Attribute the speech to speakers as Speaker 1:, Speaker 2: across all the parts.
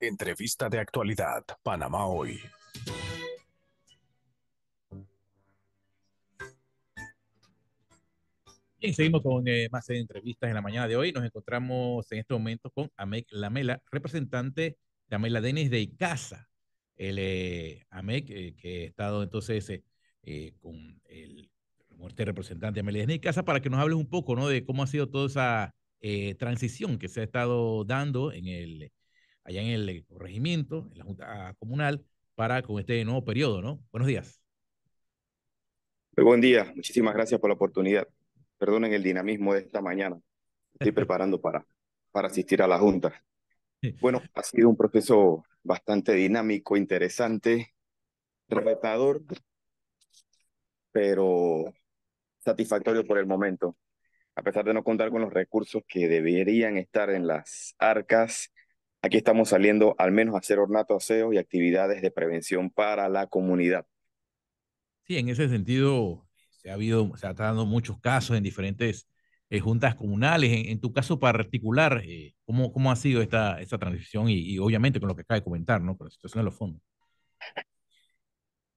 Speaker 1: Entrevista de actualidad, Panamá hoy. Bien, seguimos con eh, más entrevistas en la mañana de hoy. Nos encontramos en este momento con Amec Lamela, representante de Amela Denis de ICASA. El eh, Amec, eh, que ha estado entonces con el muerte representante Amela Denis de casa para que nos hable un poco ¿no? de cómo ha sido toda esa transición que se ha estado dando en el allá en el regimiento, en la Junta Comunal, para con este nuevo periodo, ¿no? Buenos días.
Speaker 2: Muy buen día, muchísimas gracias por la oportunidad. Perdonen el dinamismo de esta mañana. Estoy preparando para, para asistir a la Junta. Bueno, ha sido un proceso bastante dinámico, interesante, retador, pero satisfactorio por el momento. A pesar de no contar con los recursos que deberían estar en las arcas, Aquí estamos saliendo al menos a hacer ornato aseo y actividades de prevención para la comunidad.
Speaker 1: Sí, en ese sentido se ha habido, se ha dado muchos casos en diferentes eh, juntas comunales. En, tu caso particular, eh, ¿cómo, ¿cómo, ha sido esta, esta transición? Y, obviamente con lo que acaba de comentar, ¿no? Con la situación de los fondos.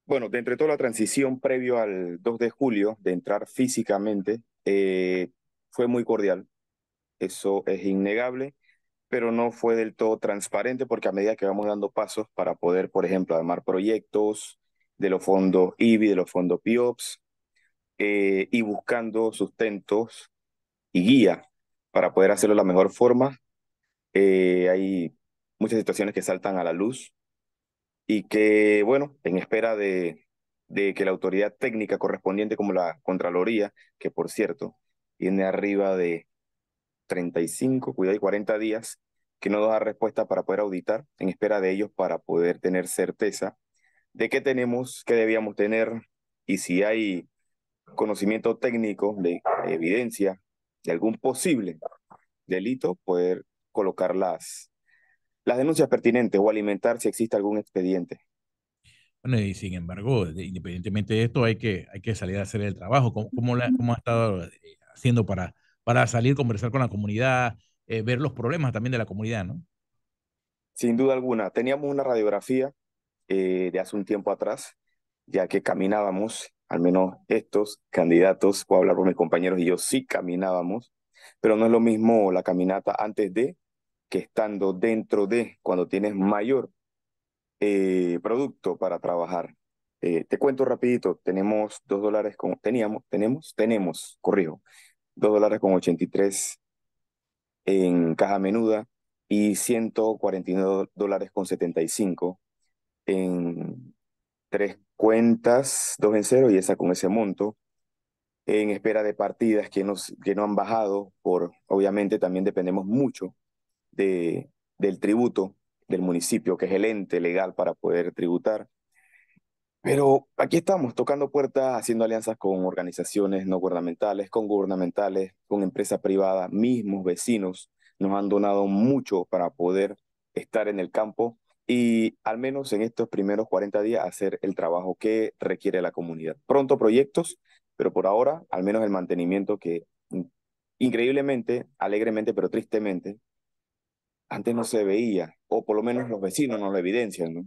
Speaker 2: Bueno, dentro de toda la transición previo al 2 de julio, de entrar físicamente, eh, fue muy cordial. Eso es innegable pero no fue del todo transparente porque a medida que vamos dando pasos para poder, por ejemplo, armar proyectos de los fondos IBI, de los fondos PIOPS, eh, y buscando sustentos y guía para poder hacerlo de la mejor forma, eh, hay muchas situaciones que saltan a la luz y que, bueno, en espera de, de que la autoridad técnica correspondiente como la Contraloría, que por cierto, tiene arriba de 35, cuidado, y 40 días que nos da respuesta para poder auditar, en espera de ellos para poder tener certeza de qué tenemos, qué debíamos tener y si hay conocimiento técnico de, evidencia de algún posible delito, poder colocar las, las denuncias pertinentes o alimentar si existe algún expediente.
Speaker 1: Bueno, y sin embargo, independientemente de esto, hay que, hay que salir a hacer el trabajo. ¿Cómo, ha estado eh, haciendo para, para salir, conversar con la comunidad, eh, ver los problemas también de la comunidad, ¿no?
Speaker 2: Sin duda alguna. Teníamos una radiografía eh, de hace un tiempo atrás, ya que caminábamos, al menos estos candidatos, puedo hablar por mis compañeros y yo, sí caminábamos, pero no es lo mismo la caminata antes de que estando dentro de, cuando tienes mayor eh, producto para trabajar. te cuento rapidito, tenemos dos dólares con, teníamos, tenemos, tenemos, corrijo, dos dólares con 83 en caja menuda y 149 dólares con 75 en tres cuentas, dos en cero y esa con ese monto. En espera de partidas que, nos, que no han bajado, por obviamente también dependemos mucho de, del tributo del municipio, que es el ente legal para poder tributar. Pero aquí estamos, tocando puertas, haciendo alianzas con organizaciones no gubernamentales, con gubernamentales, con empresas privadas, mismos vecinos. Nos han donado mucho para poder estar en el campo y al menos en estos primeros 40 días hacer el trabajo que requiere la comunidad. Pronto proyectos, pero por ahora al menos el mantenimiento que increíblemente, alegremente, pero tristemente, antes no se veía, o por lo menos los vecinos no lo evidencian, ¿no?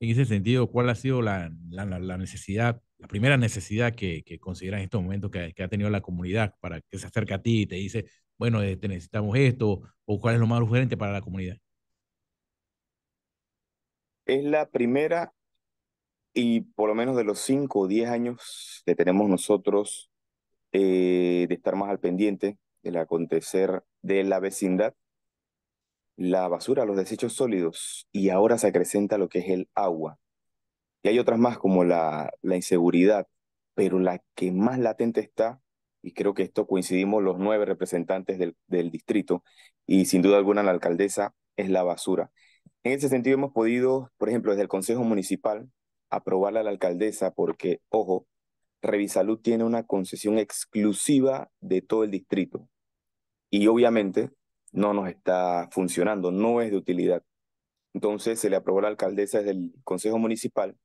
Speaker 1: en ese sentido, ¿cuál ha sido la, necesidad, la primera necesidad que, consideras en estos momentos que, ha tenido la comunidad para que se acerque a ti y te dice, bueno, eh, necesitamos esto, o cuál es lo más urgente para la comunidad?
Speaker 2: Es la primera y por lo menos de los 5 o 10 años que tenemos nosotros eh, de estar más al pendiente del acontecer de la vecindad la basura, los desechos sólidos, y ahora se acrecenta lo que es el agua. Y hay otras más como la, la inseguridad, pero la que más latente está, y creo que esto coincidimos los nueve representantes del, del distrito, y sin duda alguna la alcaldesa, es la basura. En ese sentido hemos podido, por ejemplo, desde el Consejo Municipal, aprobarla a la alcaldesa porque, ojo, Revisalud tiene una concesión exclusiva de todo el distrito. Y obviamente no nos está funcionando, no es de utilidad. Entonces se le aprobó a la alcaldesa desde el Consejo Municipal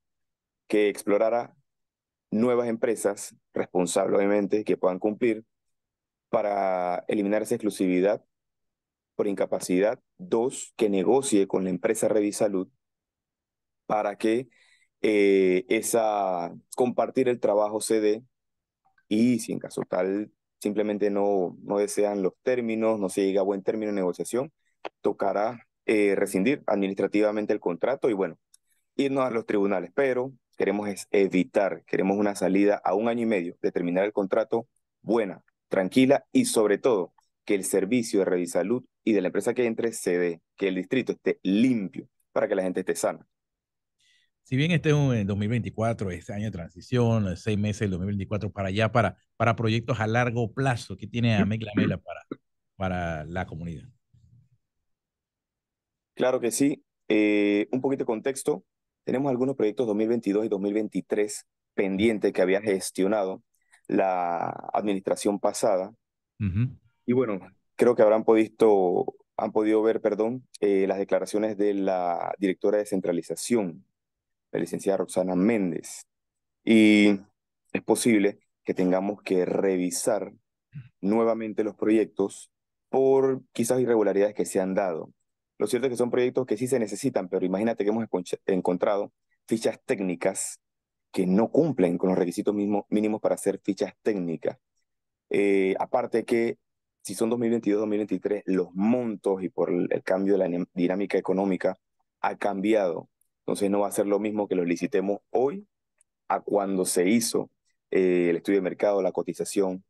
Speaker 2: que explorara nuevas empresas responsablemente que puedan cumplir para eliminar esa exclusividad por incapacidad. Dos, que negocie con la empresa Revisalud para que eh, esa compartir el trabajo se dé y si en caso tal simplemente no, desean los términos, no se llega a buen término de negociación, tocará eh, rescindir administrativamente el contrato y bueno, irnos a los tribunales. Pero queremos evitar, queremos una salida a un año y medio de terminar el contrato buena, tranquila y sobre todo que el servicio de Revisalud y de la empresa que entre se dé, que el distrito esté limpio para que la gente esté sana
Speaker 1: si bien este es un 2024, este año de transición, eh, seis meses del 2024 para allá, para, para proyectos a largo plazo, que tiene AMEC Mela para, para la comunidad?
Speaker 2: Claro que sí. Eh, un poquito de contexto. Tenemos algunos proyectos 2022 y 2023 pendientes que había gestionado la administración pasada. Y bueno, creo que habrán podido, han podido ver, perdón, eh, las declaraciones de la directora de centralización la licenciada Roxana Méndez. Y es posible que tengamos que revisar nuevamente los proyectos por quizás irregularidades que se han dado. Lo cierto es que son proyectos que sí se necesitan, pero imagínate que hemos encontrado fichas técnicas que no cumplen con los requisitos mínimos para hacer fichas técnicas. Eh, aparte que si son 2022-2023, los montos y por el cambio de la dinámica económica ha cambiado. Entonces no va a ser lo mismo que lo licitemos hoy a cuando se hizo eh, el estudio de mercado, la cotización.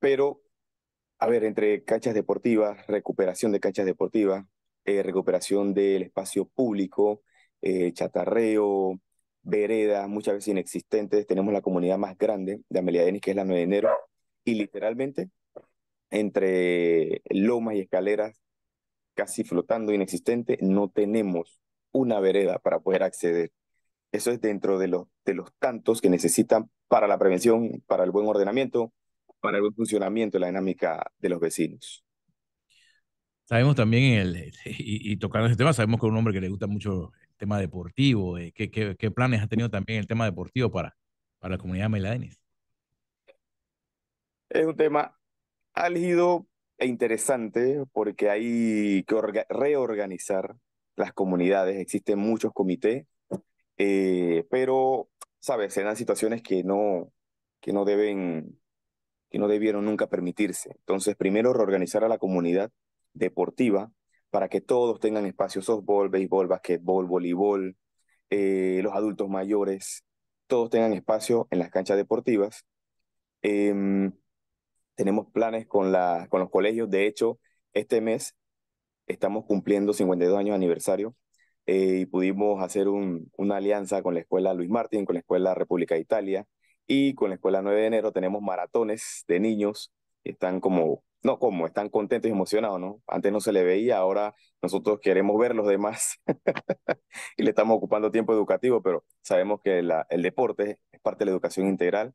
Speaker 2: Pero, a ver, entre canchas deportivas, recuperación de canchas deportivas, eh, recuperación del espacio público, eh, chatarreo, veredas, muchas veces inexistentes. Tenemos la comunidad más grande de Amelia Denis, que es la 9 de enero, y literalmente entre lomas y escaleras casi flotando, inexistente, no tenemos una vereda para poder acceder. Eso es dentro de los, de los tantos que necesitan para la prevención, para el buen ordenamiento, para el buen funcionamiento de la dinámica de los vecinos.
Speaker 1: Sabemos también, el, y, tocando ese tema, sabemos que es un hombre que le gusta mucho el tema deportivo. Eh, ¿qué, qué, planes ha tenido también el tema deportivo para, para la comunidad Meladenis?
Speaker 2: Es un tema álgido e interesante porque hay que reorganizar las comunidades, existen muchos comités, eh, pero, ¿sabes? Serán situaciones que no, que no deben, que no debieron nunca permitirse. Entonces, primero reorganizar a la comunidad deportiva para que todos tengan espacio, softball, béisbol, basquetbol, voleibol, eh, los adultos mayores, todos tengan espacio en las canchas deportivas. Em, tenemos planes con, la, con los colegios, de hecho, este mes estamos cumpliendo 52 años de aniversario eh, y pudimos hacer un, una alianza con la Escuela Luis Martín, con la Escuela República de Italia y con la Escuela 9 de enero tenemos maratones de niños que están como, no como, están contentos y emocionados, ¿no? Antes no se le veía, ahora nosotros queremos ver los demás y le estamos ocupando tiempo educativo, pero sabemos que la, el deporte es parte de la educación integral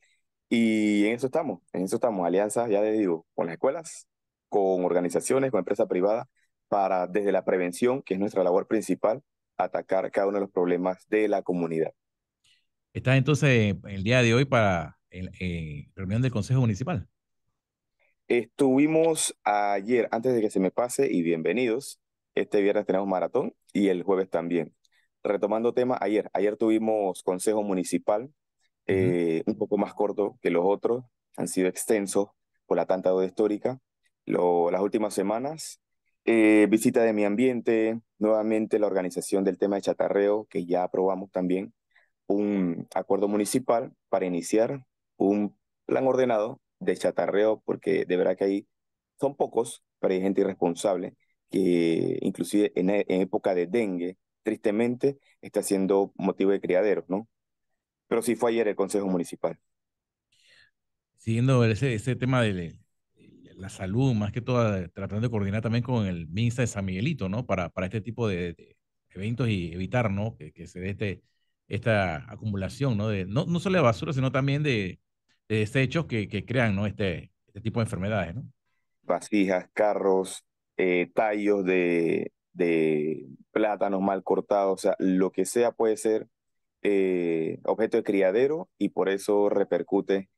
Speaker 2: y en eso estamos, en eso estamos, alianzas, ya les digo, con las escuelas, con organizaciones, con empresas privadas para, desde la prevención, que es nuestra labor principal, atacar cada uno de los problemas de la comunidad.
Speaker 1: ¿Estás entonces el día de hoy para la eh, reunión del Consejo Municipal? Estuvimos ayer, antes de que
Speaker 2: se me pase, y bienvenidos. Este viernes tenemos maratón y el jueves también. Retomando tema, ayer, ayer tuvimos Consejo Municipal, eh, un poco más corto que los otros, han sido extensos por la tanta duda histórica. Lo, las últimas semanas eh, visita de mi ambiente, nuevamente la organización del tema de chatarreo, que ya aprobamos también un acuerdo municipal para iniciar un plan ordenado de chatarreo, porque de verdad que ahí son pocos, pero hay gente irresponsable que inclusive en, e, época de dengue, tristemente, está siendo motivo de criaderos, ¿no? Pero sí fue ayer el Consejo Municipal.
Speaker 1: Siguiendo ese, ese tema del, la salud, más que todo, eh, tratando de coordinar también con el MINSA de San Miguelito, ¿no? Para, para este tipo de, eventos y evitar, ¿no? Que, se dé este, esta acumulación, ¿no? De, no, no solo de basura, sino también de, desechos que, que, crean, ¿no? Este, este tipo de enfermedades, ¿no?
Speaker 2: Vasijas, carros, eh, tallos de, de plátanos mal cortados, o sea, lo que sea puede ser eh, objeto de criadero y por eso repercute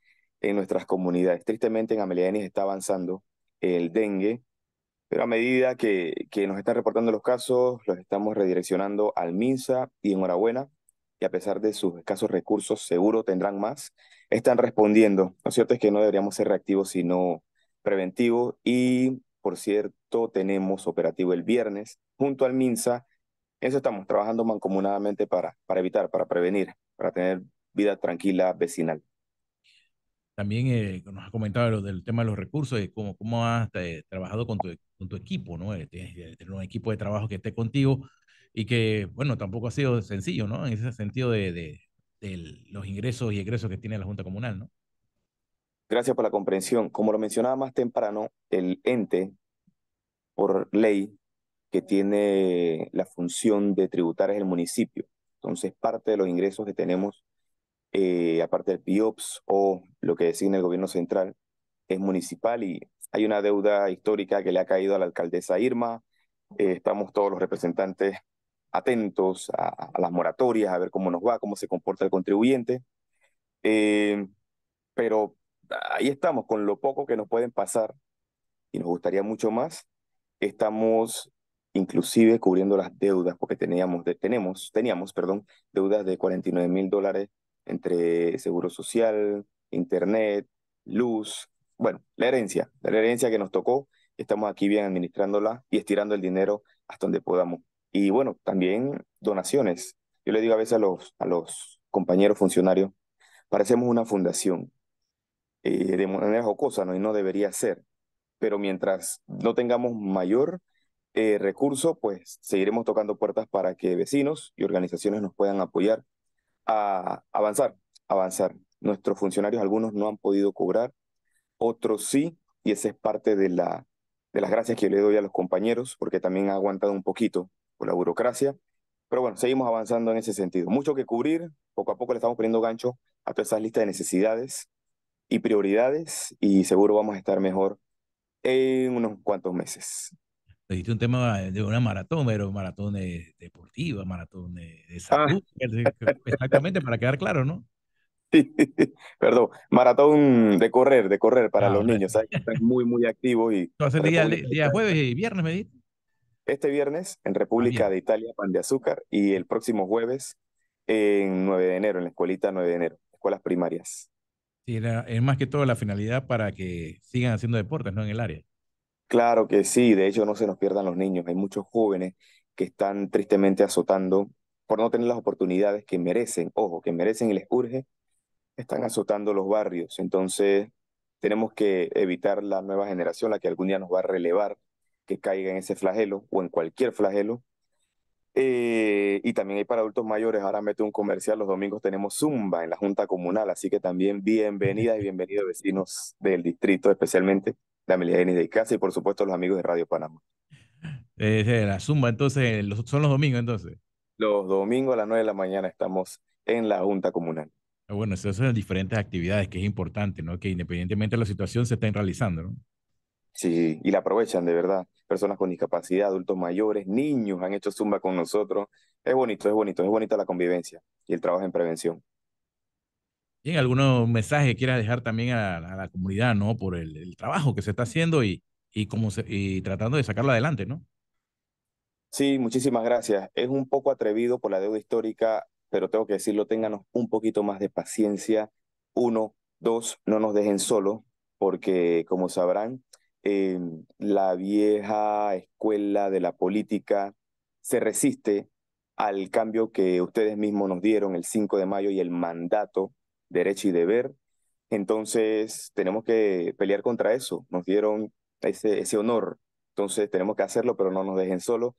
Speaker 2: en nuestras comunidades. Tristemente en Amelianis está avanzando el dengue, pero a medida que, que nos están reportando los casos, los estamos redireccionando al MINSA y enhorabuena, y a pesar de sus escasos recursos, seguro tendrán más, están respondiendo. Lo cierto es que no deberíamos ser reactivos, sino preventivos. Y, por cierto, tenemos operativo el viernes junto al MINSA. eso estamos trabajando mancomunadamente para, para evitar, para prevenir, para tener vida tranquila vecinal
Speaker 1: también eh, nos ha comentado del tema de los recursos, y cómo, cómo has eh, trabajado con tu, con tu, equipo, ¿no? Eh, tienes, tener un equipo de trabajo que esté contigo y que, bueno, tampoco ha sido sencillo, ¿no? En ese sentido de, de, de los ingresos y egresos que tiene la Junta Comunal, ¿no?
Speaker 2: Gracias por la comprensión. Como lo mencionaba más temprano, el ente, por ley, que tiene la función de tributar es el municipio. Entonces, parte de los ingresos que tenemos eh, aparte del PIOPS o lo que designa el gobierno central, es municipal y hay una deuda histórica que le ha caído a la alcaldesa Irma. Eh, estamos todos los representantes atentos a, las moratorias, a ver cómo nos va, cómo se comporta el contribuyente. Eh, pero ahí estamos, con lo poco que nos pueden pasar y nos gustaría mucho más, estamos inclusive cubriendo las deudas, porque teníamos, tenemos, teníamos perdón, deudas de 49 mil dólares entre seguro social, internet, luz, bueno, la herencia, la herencia que nos tocó, estamos aquí bien administrándola y estirando el dinero hasta donde podamos. Y bueno, también donaciones. Yo le digo a veces a los, a los compañeros funcionarios, parecemos una fundación eh, de manera jocosa, ¿no? Y no debería ser. Pero mientras no tengamos mayor eh, recurso, pues seguiremos tocando puertas para que vecinos y organizaciones nos puedan apoyar a avanzar, avanzar. Nuestros funcionarios, algunos no han podido cobrar, otros sí, y esa es parte de, la, de las gracias que le doy a los compañeros, porque también ha aguantado un poquito por la burocracia. Pero bueno, seguimos avanzando en ese sentido. Mucho que cubrir, poco a poco le estamos poniendo gancho a todas esas listas de necesidades y prioridades y seguro vamos a estar mejor en unos cuantos meses
Speaker 1: dijiste un tema de una maratón, pero maratón deportiva, maratón de, ah. salud, exactamente, para quedar claro, ¿no?
Speaker 2: Sí, perdón, maratón de correr, de correr para ah, los niños, ¿sabes? están muy, muy activos. Y
Speaker 1: día, jueves y viernes, me
Speaker 2: Este viernes en ah, República de Italia, Pan de Azúcar, y el próximo jueves en 9 de enero, en la escuelita 9 de enero, escuelas primarias.
Speaker 1: Sí, es más que todo la finalidad para que sigan haciendo deportes, ¿no? En el área.
Speaker 2: Claro que sí, de hecho no se nos pierdan los niños, hay muchos jóvenes que están tristemente azotando por no tener las oportunidades que merecen, ojo, que merecen y les urge, están azotando los barrios, entonces tenemos que evitar la nueva generación, la que algún día nos va a relevar, que caiga en ese flagelo o en cualquier flagelo. Eh, y también hay para adultos mayores, ahora meto un comercial, los domingos tenemos Zumba en la Junta Comunal, así que también bienvenidas y bienvenidos vecinos del distrito especialmente la de Casa y por supuesto los amigos de Radio Panamá.
Speaker 1: Eh, eh, la Zumba, entonces, eh, son los domingos entonces. Los domingos a las 9
Speaker 2: de la mañana estamos en la Junta Comunal.
Speaker 1: Ah, bueno, esas son diferentes actividades que es importante, ¿no? Que independientemente de la situación se estén realizando, ¿no?
Speaker 2: Sí, y la aprovechan de verdad. Personas con discapacidad, adultos mayores, niños han hecho zumba con nosotros. Es bonito, es bonito, es bonita la convivencia y el trabajo en prevención.
Speaker 1: Bien, algunos mensajes que quieras dejar también a, la comunidad, ¿no? Por el, trabajo que se está haciendo y, y, como tratando de sacarlo adelante, ¿no?
Speaker 2: Sí, muchísimas gracias. Es un poco atrevido por la deuda histórica, pero tengo que decirlo, ténganos un poquito más de paciencia. Uno, dos, no nos dejen solos, porque como sabrán, la vieja escuela de la política se resiste al cambio que ustedes mismos nos dieron el 5 de mayo y el mandato derecho y deber. Entonces tenemos que pelear contra eso. Nos dieron ese, ese honor. Entonces tenemos que hacerlo, pero no nos dejen solos.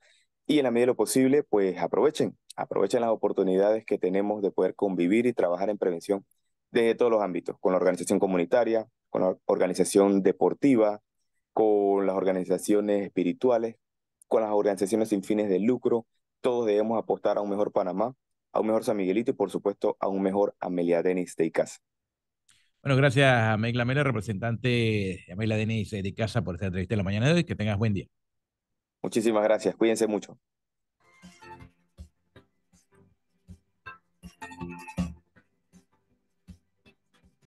Speaker 2: Y en la medida de lo posible, pues aprovechen, aprovechen las oportunidades que tenemos de poder convivir y trabajar en prevención desde todos los ámbitos, con la organización comunitaria, con la organización deportiva, con las organizaciones espirituales, con las organizaciones sin fines de lucro. Todos debemos apostar a un mejor Panamá a un mejor San Miguelito y por supuesto a un mejor Amelia Denis de Icaza.
Speaker 1: Bueno, gracias a Megla Mela, representante de Amelia Denis de casa por esta entrevista de la mañana de hoy. Que tengas buen día.
Speaker 2: Muchísimas gracias, cuídense mucho.